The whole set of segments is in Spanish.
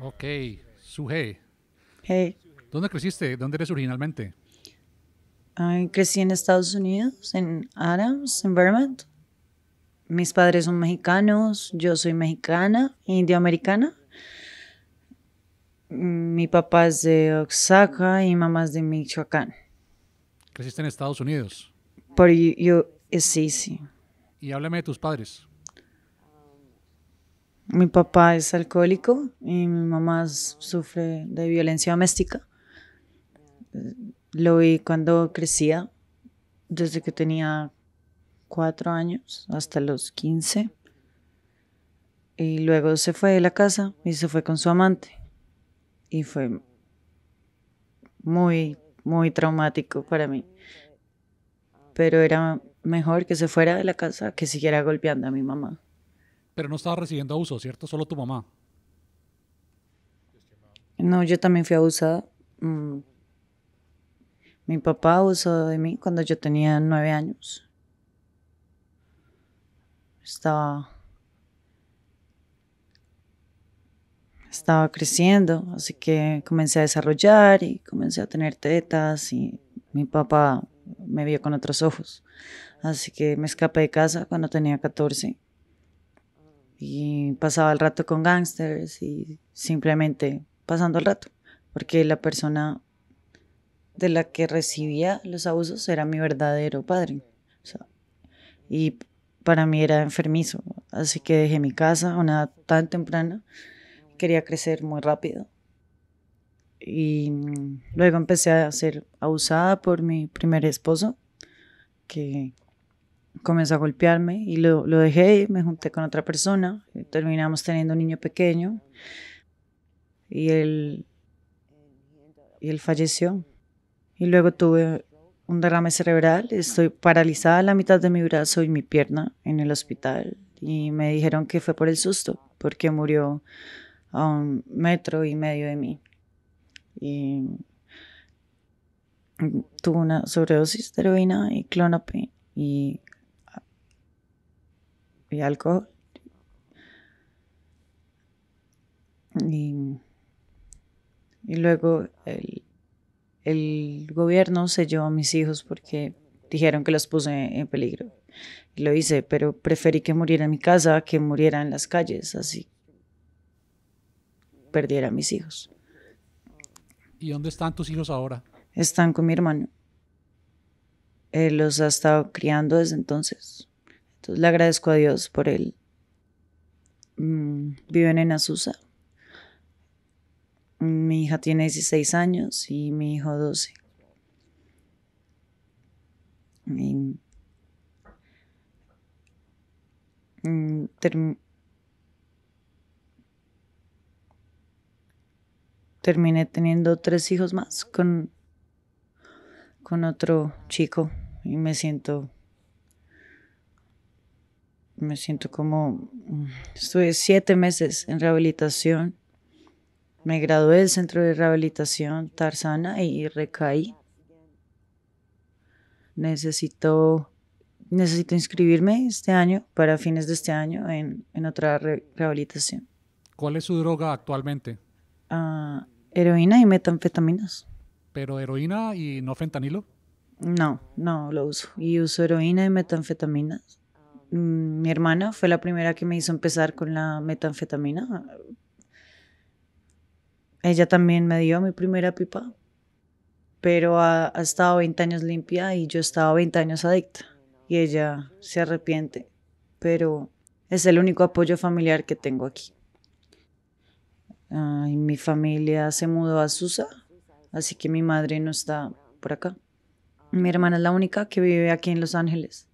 Ok, su Hey. ¿Dónde creciste? ¿Dónde eres originalmente? crecí en Estados Unidos, en Adams, en Vermont. Mis padres son mexicanos, yo soy mexicana, indioamericana. Mi papá es de Oaxaca y mi mamá es de Michoacán. ¿Creciste en Estados Unidos? Por yo, eh, sí, sí. Y háblame de tus padres. Mi papá es alcohólico y mi mamá sufre de violencia doméstica. Lo vi cuando crecía, desde que tenía cuatro años hasta los 15. Y luego se fue de la casa y se fue con su amante. Y fue muy, muy traumático para mí. Pero era mejor que se fuera de la casa que siguiera golpeando a mi mamá. Pero no estaba recibiendo abuso, ¿cierto? Solo tu mamá. No, yo también fui abusada. Mm. Mi papá abusó de mí cuando yo tenía nueve años. Estaba. Estaba creciendo, así que comencé a desarrollar y comencé a tener tetas y mi papá me vio con otros ojos. Así que me escapé de casa cuando tenía 14 y pasaba el rato con gangsters y simplemente pasando el rato, porque la persona de la que recibía los abusos era mi verdadero padre. y para mí era enfermizo, así que dejé mi casa a una edad tan temprana, quería crecer muy rápido. Y luego empecé a ser abusada por mi primer esposo, que comenzó a golpearme y lo, lo dejé, me junté con otra persona, eh, terminamos teniendo un niño pequeño y él, y él falleció. Y luego tuve un derrame cerebral, estoy paralizada la mitad de mi brazo y mi pierna en el hospital y me dijeron que fue por el susto, porque murió a un metro y medio de mí. Y tuvo una sobredosis de heroína y clonape. y y alcohol. Y, luego el, el, gobierno se llevó a mis hijos porque dijeron que los puse en peligro. Y lo hice, pero preferí que muriera en mi casa que muriera en las calles, así perdiera a mis hijos. ¿Y dónde están tus hijos ahora? Están con mi hermano. Él los ha estado criando desde entonces. Entonces le agradezco a Dios por él. Mm. viven en Azusa. Mi hija tiene 16 años y mi hijo 12. Mm, terminé teniendo tres hijos más con, con otro chico y me siento me siento como, mm, estuve siete meses en rehabilitación, me gradué del centro de rehabilitación Tarzana y recaí. Necesito, necesito inscribirme este año, para fines de este año, en, otra rehabilitación. ¿Cuál es su droga actualmente? Ah, heroína y metanfetaminas. ¿Pero heroína y no fentanilo? No, no lo uso. Y uso heroína y metanfetaminas. Mm, mi hermana fue la primera que me hizo empezar con la metanfetamina. Ella también me dio mi primera pipa, pero ha, estado 20 años limpia y yo he estado 20 años adicta. Y ella se arrepiente, pero es el único apoyo familiar que tengo aquí. Ah, mi familia se mudó a Susa, así que mi madre no está por acá. Mi hermana es la única que vive aquí en Los Ángeles.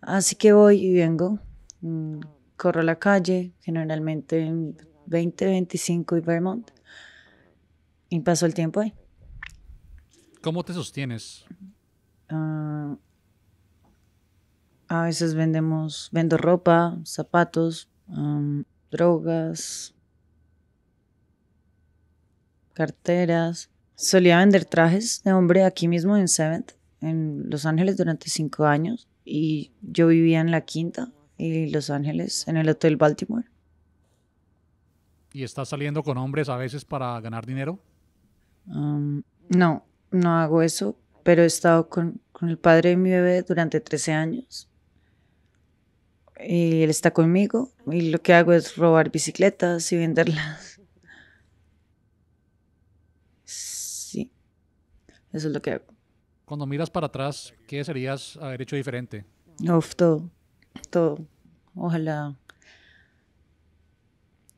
Así que voy y vengo, mm, corro la calle, generalmente en 20, 25 y Vermont, y paso el tiempo ahí. ¿Cómo te sostienes? Ah, a veces vendemos, vendo ropa, zapatos, um, drogas, carteras. Solía vender trajes de hombre aquí mismo en Seventh, en Los Ángeles, durante cinco años y yo vivía en la quinta y Los Ángeles, en el Hotel Baltimore. ¿Y estás saliendo con hombres a veces para ganar dinero? Um, no, no hago eso, pero he estado con, con, el padre de mi bebé durante 13 años. Y él está conmigo y lo que hago es robar bicicletas y venderlas. Sí, eso es lo que hago. Cuando miras para atrás, ¿qué serías haber hecho diferente? Uf, todo, todo. Ojalá,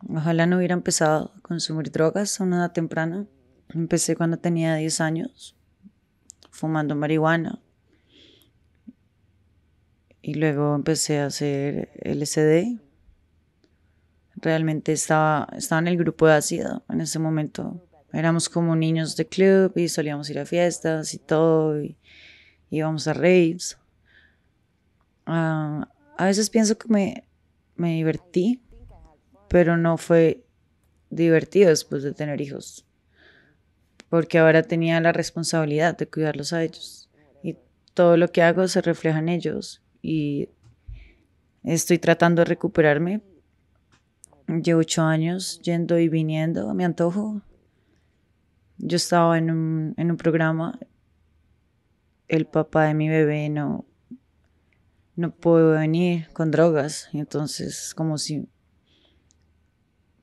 ojalá no hubiera empezado a consumir drogas a una edad temprana. Empecé cuando tenía 10 años, fumando marihuana. Y luego empecé a hacer LSD. Realmente estaba, estaba en el grupo de ácido en ese momento Éramos como niños de club y solíamos ir a fiestas y todo, y íbamos a raves. Ah, a veces pienso que me, me divertí, pero no fue divertido después de tener hijos, porque ahora tenía la responsabilidad de cuidarlos a ellos. Y todo lo que hago se refleja en ellos y estoy tratando de recuperarme. Llevo ocho años yendo y viniendo a mi antojo, yo estaba en un, programa, el papá de mi bebé no, no pudo venir con drogas, y entonces como si,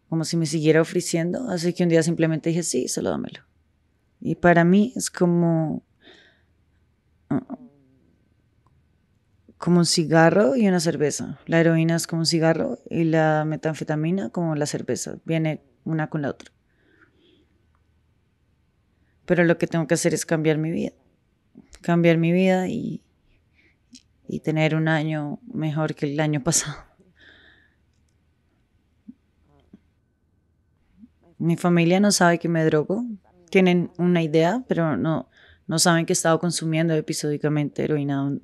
como si me siguiera ofreciendo, así que un día simplemente dije, sí, solo dámelo. Y para mí es como, como un cigarro y una cerveza. La heroína es como un cigarro y la metanfetamina como la cerveza. Viene una con la otra pero lo que tengo que hacer es cambiar mi vida, cambiar mi vida y, tener un año mejor que el año pasado. Mi familia no sabe que me drogo, tienen una idea, pero no, no saben que he estado consumiendo episódicamente heroína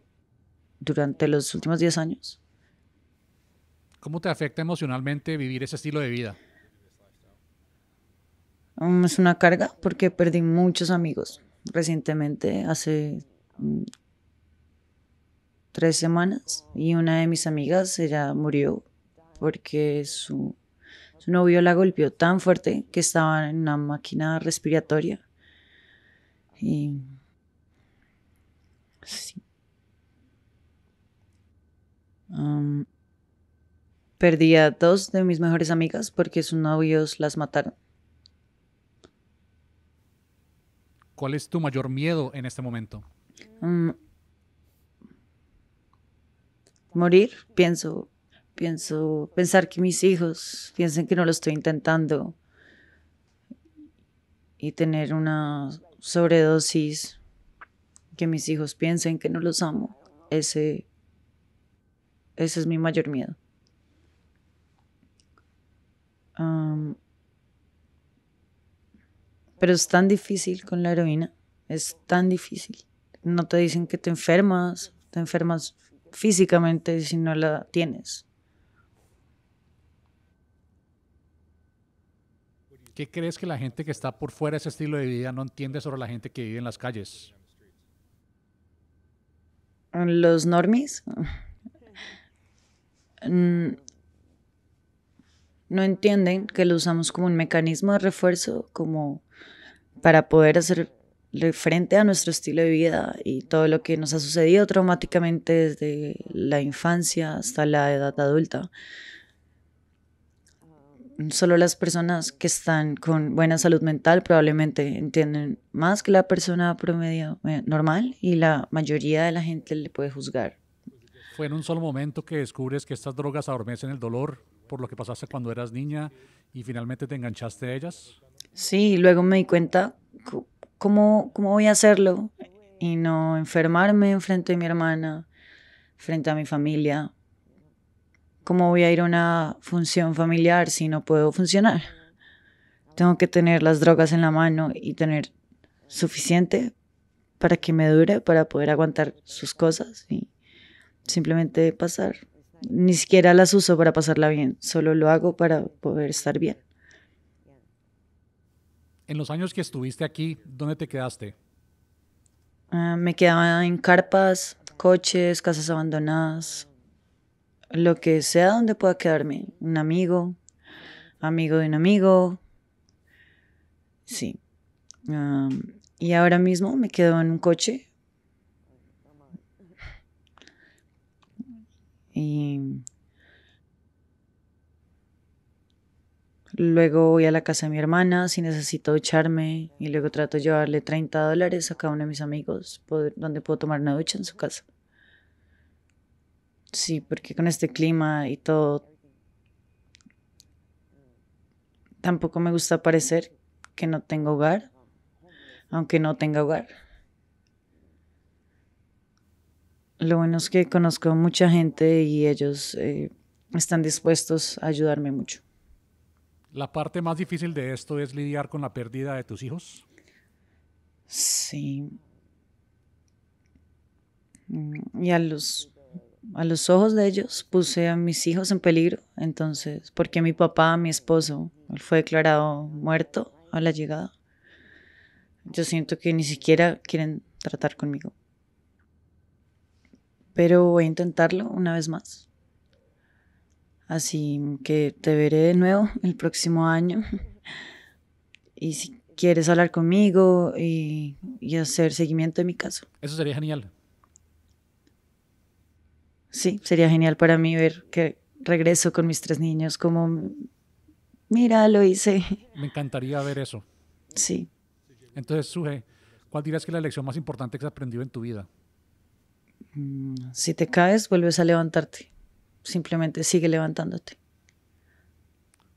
durante los últimos 10 años. ¿Cómo te afecta emocionalmente vivir ese estilo de vida? Mm, es una carga porque perdí muchos amigos recientemente, hace mm, tres semanas, y una de mis amigas, ella murió porque su, su novio la golpeó tan fuerte que estaba en una máquina respiratoria. Y perdí a dos de mis mejores amigas porque sus novios las mataron. ¿Cuál es tu mayor miedo en este momento? Mm. morir, pienso, pienso, pensar que mis hijos piensen que no lo estoy intentando y tener una sobredosis, que mis hijos piensen que no los amo, ese, ese es mi mayor miedo. Pero es tan difícil con la heroína, es tan difícil. No te dicen que te enfermas, te enfermas físicamente si no la tienes. ¿Qué crees que la gente que está por fuera de ese estilo de vida no entiende sobre la gente que vive en las calles? Los normis mm, no entienden que lo usamos como un mecanismo de refuerzo, como para poder hacer frente a nuestro estilo de vida y todo lo que nos ha sucedido traumáticamente desde la infancia hasta la edad adulta. Solo las personas que están con buena salud mental probablemente entienden más que la persona promedio eh, normal y la mayoría de la gente le puede juzgar. Fue en un solo momento que descubres que estas drogas adormecen el dolor por lo que pasaste cuando eras niña y finalmente te enganchaste a ellas. Sí, luego me di cuenta cómo, cómo voy a hacerlo y no enfermarme frente a mi hermana, frente a mi familia. ¿Cómo voy a ir a una función familiar si no puedo funcionar? Tengo que tener las drogas en la mano y tener suficiente para que me dure, para poder aguantar sus cosas y simplemente pasar. Ni siquiera las uso para pasarla bien, solo lo hago para poder estar bien. En los años que estuviste aquí, ¿dónde te quedaste? Ah, me quedaba en carpas, coches, casas abandonadas, lo que sea donde pueda quedarme. Un amigo, amigo de un amigo. Sí. y ahora mismo me quedo en un coche. Y Luego voy a la casa de mi hermana si necesito ducharme y luego trato de llevarle 30 dólares a cada uno de mis amigos donde puedo tomar una ducha en su casa. Sí, porque con este clima y todo, tampoco me gusta parecer que no tengo hogar, aunque no tenga hogar. Lo bueno es que conozco mucha gente y ellos eh, están dispuestos a ayudarme mucho. ¿La parte más difícil de esto es lidiar con la pérdida de tus hijos? Sí. Mm, y a los, a los ojos de ellos puse a mis hijos en peligro, entonces, porque mi papá, mi esposo, fue declarado muerto a la llegada. Yo siento que ni siquiera quieren tratar conmigo. Pero voy a intentarlo una vez más. Así que te veré de nuevo el próximo año. Y si quieres hablar conmigo y, hacer seguimiento de mi caso. Eso sería genial. Sí, sería genial para mí ver que regreso con mis tres niños como, mira, lo hice. Me encantaría ver eso. Sí. Entonces, Suge, ¿cuál dirías que es la lección más importante que has aprendido en tu vida? Mm, si te caes, vuelves a levantarte simplemente sigue levantándote.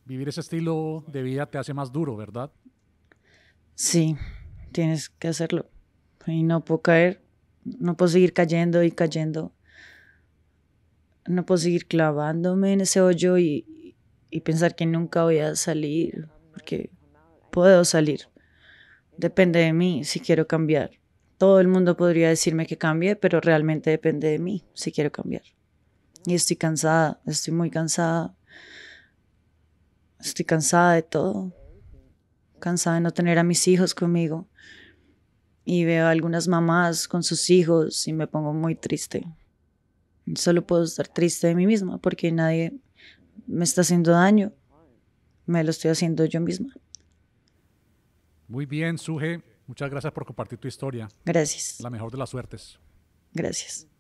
Vivir ese estilo de vida te hace más duro, ¿verdad? Sí, tienes que hacerlo. Y no puedo caer, no puedo seguir cayendo y cayendo. No puedo seguir clavándome en ese hoyo y, y pensar que nunca voy a salir, porque puedo salir. Depende de mí si quiero cambiar. Todo el mundo podría decirme que cambie, pero realmente depende de mí si quiero cambiar. Y estoy cansada, estoy muy cansada. Estoy cansada de todo. Cansada de no tener a mis hijos conmigo. Y veo a algunas mamás con sus hijos y me pongo muy triste. Solo puedo estar triste de mí misma porque nadie me está haciendo daño. Me lo estoy haciendo yo misma. Muy bien, Suje. Muchas gracias por compartir tu historia. Gracias. La mejor de las suertes. Gracias.